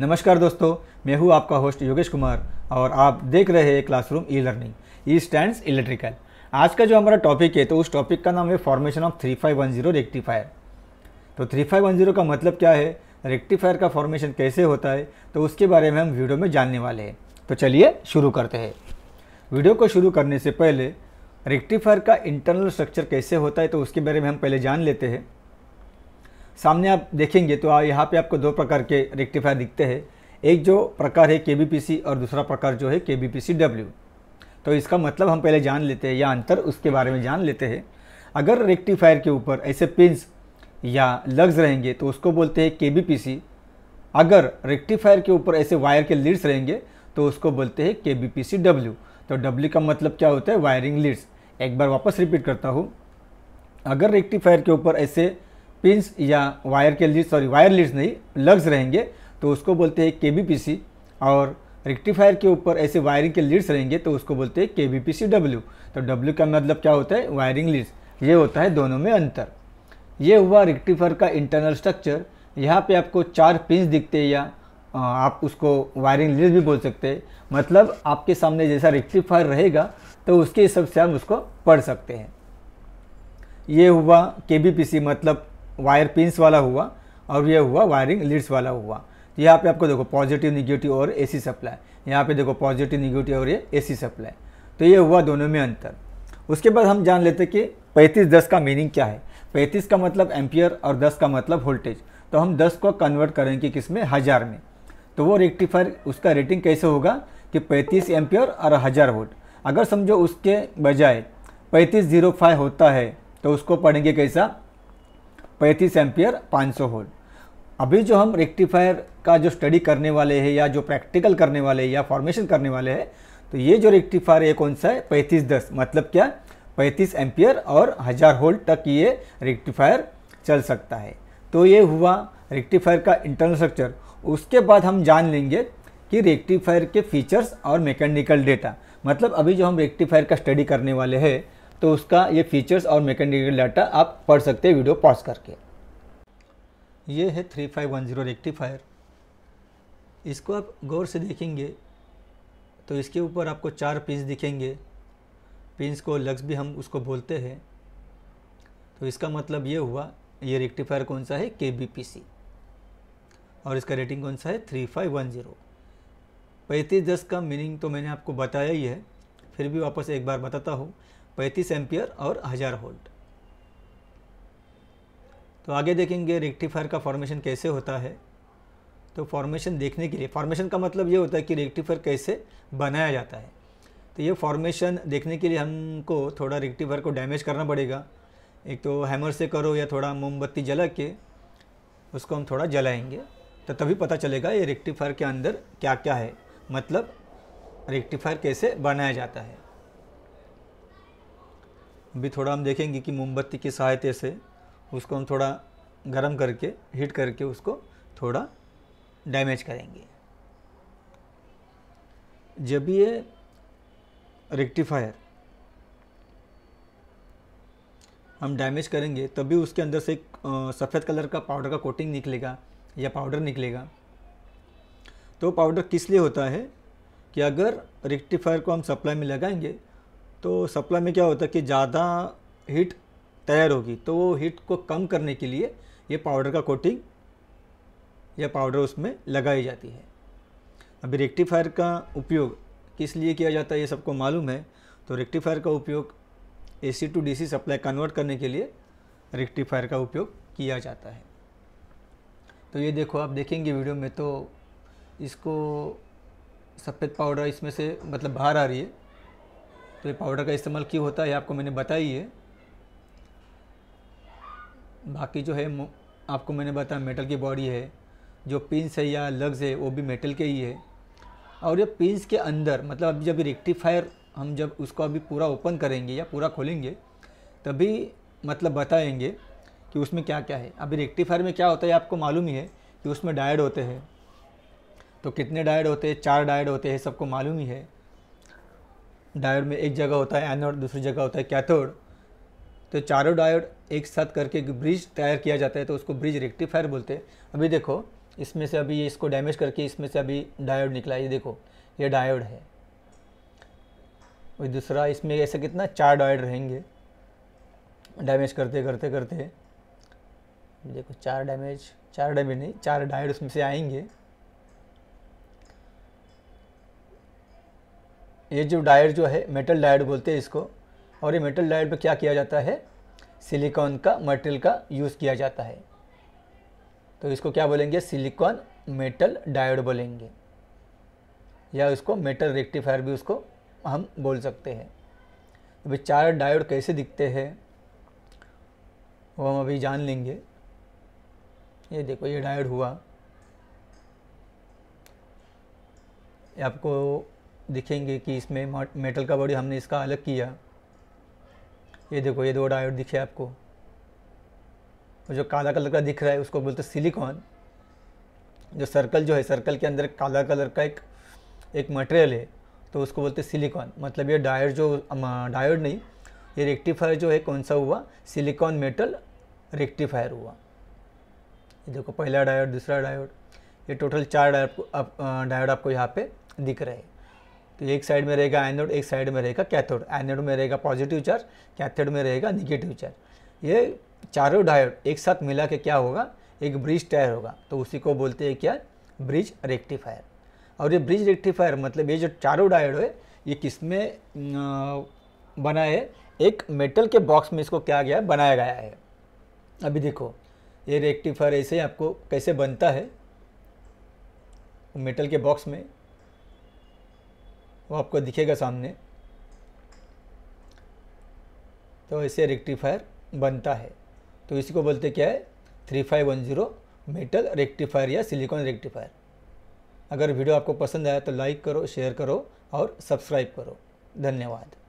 नमस्कार दोस्तों मैं हूँ आपका होस्ट योगेश कुमार और आप देख रहे हैं classroom e learning e stand electrical आज का जो हमारा टॉपिक है तो उस टॉपिक का नाम है formation of three five one zero rectifier तो थ्री फाइव वन जीरो का मतलब क्या है रेक्टिफायर का फॉर्मेशन कैसे होता है तो उसके बारे में हम वीडियो में जानने वाले हैं तो चलिए शुरू करते हैं वीडियो को शुरू करने से पहले रेक्टिफायर का इंटरनल स्ट्रक्चर कैसे होता है तो उसके बारे में हम पहले जान लेते हैं सामने आप देखेंगे तो हाँ, यहाँ पे आपको दो प्रकार के रेक्टिफायर दिखते हैं एक जो प्रकार है के और दूसरा प्रकार जो है के डब्ल्यू तो इसका मतलब हम पहले जान लेते हैं या अंतर उसके बारे में जान लेते हैं अगर रेक्टिफायर के ऊपर ऐसे पिंस या लग्स रहेंगे तो उसको बोलते हैं के अगर रेक्टिफायर के ऊपर ऐसे वायर के लीड्स रहेंगे तो उसको बोलते हैं के डब्ल्यू तो डब्ल्यू का मतलब क्या होता है वायरिंग लीड्स एक बार वापस रिपीट करता हूँ अगर रेक्टिफायर के ऊपर ऐसे पिंस या वायर के लिए सॉरी वायर लीड्स नहीं लग्स रहेंगे तो उसको बोलते हैं के और रेक्टिफायर के ऊपर ऐसे वायरिंग के लीड्स रहेंगे तो उसको बोलते हैं के बी पी सी डब्ल्यू तो डब्ल्यू का मतलब क्या होता है वायरिंग लीड्स ये होता है दोनों में अंतर ये हुआ रेक्टिफायर का इंटरनल स्ट्रक्चर यहाँ पे आपको चार पिंस दिखते हैं या आप उसको वायरिंग लीड्स भी बोल सकते हैं मतलब आपके सामने जैसा रेक्टिफायर रहेगा तो उसके हिसाब से हम उसको पढ़ सकते हैं ये हुआ के मतलब वायर पिंस वाला हुआ और ये हुआ वायरिंग लीड्स वाला हुआ तो यहाँ पे आपको देखो पॉजिटिव निगेटिव और एसी सप्लाई यहाँ पे देखो पॉजिटिव निगेटिव और ये एसी सप्लाई तो ये हुआ दोनों में अंतर उसके बाद हम जान लेते कि पैंतीस दस का मीनिंग क्या है पैंतीस का मतलब एम्पियर और दस का मतलब वोल्टेज तो हम दस को कन्वर्ट करेंगे किस में हज़ार में तो वो रेक्टिफायर उसका रेटिंग कैसे होगा कि पैंतीस एम्पियर और हज़ार वोल्ट अगर समझो उसके बजाय पैंतीस जीरो फाइव होता है तो उसको पढ़ेंगे कैसा पैंतीस एम्पियर 500 होल्ड अभी जो हम रेक्टिफायर का जो स्टडी करने वाले हैं या जो प्रैक्टिकल करने वाले हैं या फॉर्मेशन करने वाले हैं तो ये जो रेक्टिफायर है कौन सा है पैंतीस दस मतलब क्या पैंतीस एम्पियर और हज़ार होल्ड तक ये रेक्टिफायर चल सकता है तो ये हुआ रेक्टिफायर का इंटरनल स्ट्रक्चर उसके बाद हम जान लेंगे कि रेक्टिफायर के फीचर्स और मैकेनिकल डेटा मतलब अभी जो हम रेक्टिफायर का स्टडी करने वाले हैं तो उसका ये फीचर्स और मैकेनिकल डाटा आप पढ़ सकते हैं वीडियो पॉज करके ये है three five one zero rectifier इसको आप गौर से देखेंगे तो इसके ऊपर आपको चार पिंस दिखेंगे पिंस को लग्स भी हम उसको बोलते हैं तो इसका मतलब ये हुआ ये रेक्टिफायर कौन सा है के और इसका रेटिंग कौन सा है थ्री फाइव वन ज़ीरो पैंतीस दस का मीनिंग तो मैंने आपको बताया ही है फिर भी वापस एक बार बताता हूँ 35 एम्पियर और हज़ार होल्ट तो आगे देखेंगे रेक्टिफायर का फॉर्मेशन कैसे होता है तो फॉर्मेशन देखने के लिए फॉर्मेशन का मतलब ये होता है कि रेक्टिफायर कैसे बनाया जाता है तो ये फॉर्मेशन देखने के लिए हमको थोड़ा रेक्टिफायर को डैमेज करना पड़ेगा एक तो हैमर से करो या थोड़ा मोमबत्ती जला के उसको हम थोड़ा जलाएंगे तो तभी पता चलेगा ये रेक्टिफायर के अंदर क्या क्या है मतलब रेक्टिफायर कैसे बनाया जाता है अभी थोड़ा हम देखेंगे कि मोमबत्ती की सहायता से उसको हम थोड़ा गर्म करके हीट करके उसको थोड़ा डैमेज करेंगे जब ये रेक्टिफायर हम डैमेज करेंगे तभी उसके अंदर से एक सफ़ेद कलर का पाउडर का कोटिंग निकलेगा या पाउडर निकलेगा तो पाउडर किस लिए होता है कि अगर रेक्टिफायर को हम सप्लाई में लगाएंगे तो सप्लाई में क्या होता है कि ज़्यादा हीट तैयार होगी तो वो हीट को कम करने के लिए ये पाउडर का कोटिंग या पाउडर उसमें लगाई जाती है अभी रेक्टिफायर का उपयोग किस लिए किया जाता है ये सबको मालूम है तो रेक्टिफायर का उपयोग AC to DC supply convert करने के लिए रेक्टिफायर का उपयोग किया जाता है तो ये देखो आप देखेंगे वीडियो में तो इसको सफ़ेद पाउडर इसमें से मतलब बाहर आ रही है तो ये पाउडर का इस्तेमाल क्यों होता है आपको मैंने बताई है बाकी जो है आपको मैंने बताया मेटल की बॉडी है जो पिंस है या लग्स है वो भी मेटल के ही है और ये पिंस के अंदर मतलब अभी जब रेक्टिफायर हम जब उसको अभी पूरा ओपन करेंगे या पूरा खोलेंगे तभी मतलब बताएंगे कि उसमें क्या क्या है अभी रेक्टिफायर में क्या होता है आपको मालूम ही है कि उसमें डायड होते हैं तो कितने डायड होते हैं चार डायड होते हैं सबको मालूम ही है डायोड में एक जगह होता है एनोड दूसरी जगह होता है कैथोड तो चारों डायोड एक साथ करके ब्रिज तैयार किया जाता है तो उसको ब्रिज रेक्टिफायर बोलते हैं अभी देखो इसमें से अभी इसको डैमेज करके इसमें से अभी डायोड निकला ये देखो ये डायोड है और दूसरा इसमें ऐसे कितना चार डायोड रहेंगे डैमेज करते करते करते देखो चार डैमेज चार डैमेज नहीं चार डायोड उसमें से आएंगे ये जो डायर जो है मेटल डायर बोलते हैं इसको और ये मेटल डायर पर क्या किया जाता है सिलिकॉन का मटेरियल का यूज़ किया जाता है तो इसको क्या बोलेंगे सिलिकॉन मेटल डायड बोलेंगे या इसको मेटल रेक्टिफायर भी उसको हम बोल सकते हैं अभी तो चार डायोड कैसे दिखते हैं वो हम अभी जान लेंगे ये देखो ये डायोड हुआ ये आपको दिखेंगे कि इसमें मेटल का बॉडी हमने इसका अलग किया ये देखो ये दो डायोड दिखे आपको जो काला कलर का दिख रहा है उसको बोलते सिलिकॉन जो सर्कल जो है सर्कल के अंदर काला कलर का एक एक मटेरियल है तो उसको बोलते सिलिकॉन मतलब ये डायोड जो डायोड नहीं ये रेक्टिफायर जो है कौन सा हुआ सिलिकॉन मेटल रेक्टिफायर हुआ ये देखो पहला डायोड दूसरा डायोड ये टोटल चार डायोड आप, डायोड आपको यहाँ पे दिख रहे हैं तो एक साइड में रहेगा एनोड एक साइड में रहेगा कैथोड एनोड में रहेगा पॉजिटिव चार्ज कैथोड में रहेगा निगेटिव चार्ज ये चारों डायोड एक साथ मिला के क्या होगा एक ब्रिज टायर होगा तो उसी को बोलते हैं क्या ब्रिज रेक्टिफायर और ये ब्रिज रेक्टिफायर मतलब ये जो चारों डायोड है ये किस में बना है एक मेटल के बॉक्स में इसको क्या गया बनाया गया है अभी देखो ये रेक्टिफायर ऐसे आपको कैसे बनता है मेटल के बॉक्स में वो आपको दिखेगा सामने तो ऐसे रेक्टिफायर बनता है तो इसी को बोलते क्या है three five one zero metal rectifier या सिलिकॉन रेक्टिफायर अगर वीडियो आपको पसंद आया तो लाइक करो शेयर करो और सब्सक्राइब करो धन्यवाद